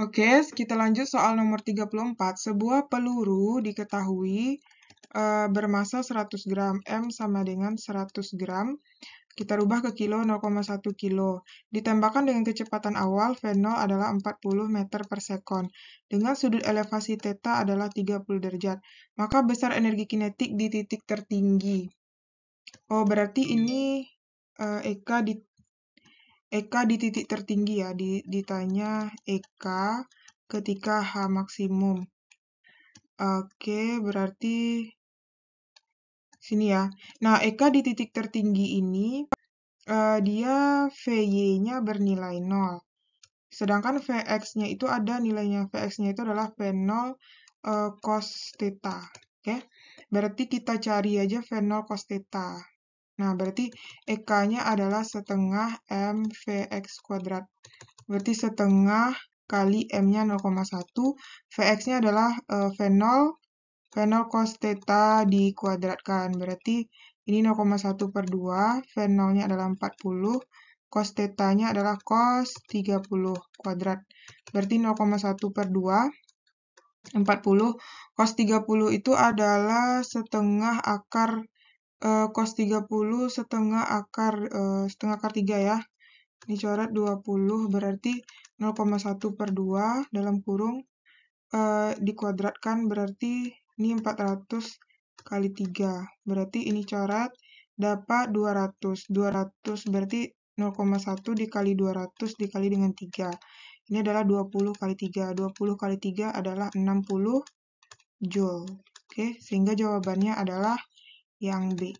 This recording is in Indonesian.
Oke, kita lanjut soal nomor 34. Sebuah peluru diketahui e, eh, bermassa 100 gram, M sama dengan 100 gram. Kita rubah ke kilo 0,1 kilo. Ditembakkan dengan kecepatan awal, V0 adalah 40 meter per sekon. Dengan sudut elevasi theta adalah 30 derajat. Maka besar energi kinetik di titik tertinggi. Oh, berarti ini e, Eka di Eka di titik tertinggi ya, ditanya Eka ketika H maksimum. Oke, berarti sini ya. Nah, Eka di titik tertinggi ini, uh, dia VY-nya bernilai 0. Sedangkan VX-nya itu ada nilainya, VX-nya itu adalah V0 uh, eh, cos theta. Oke, berarti kita cari aja V0 cos theta. Nah, berarti EK-nya adalah setengah MVX kuadrat. Berarti setengah kali M-nya 0,1. VX-nya adalah V0, eh, V0 cos theta dikuadratkan. Berarti ini 0,1 per 2, V0-nya adalah 40, cos theta-nya adalah cos 30 kuadrat. Berarti 0,1 per 2, 40. Cos 30 itu adalah setengah akar cos eh, 30 setengah akar uh, setengah akar 3 ya ini dicoret 20 berarti 0,1 per 2 dalam kurung uh, dikuadratkan berarti ini 400 kali 3 berarti ini coret dapat 200 200 berarti 0,1 dikali 200 dikali dengan 3 ini adalah 20 kali 3 20 kali 3 adalah 60 joule oke sehingga jawabannya adalah yang b。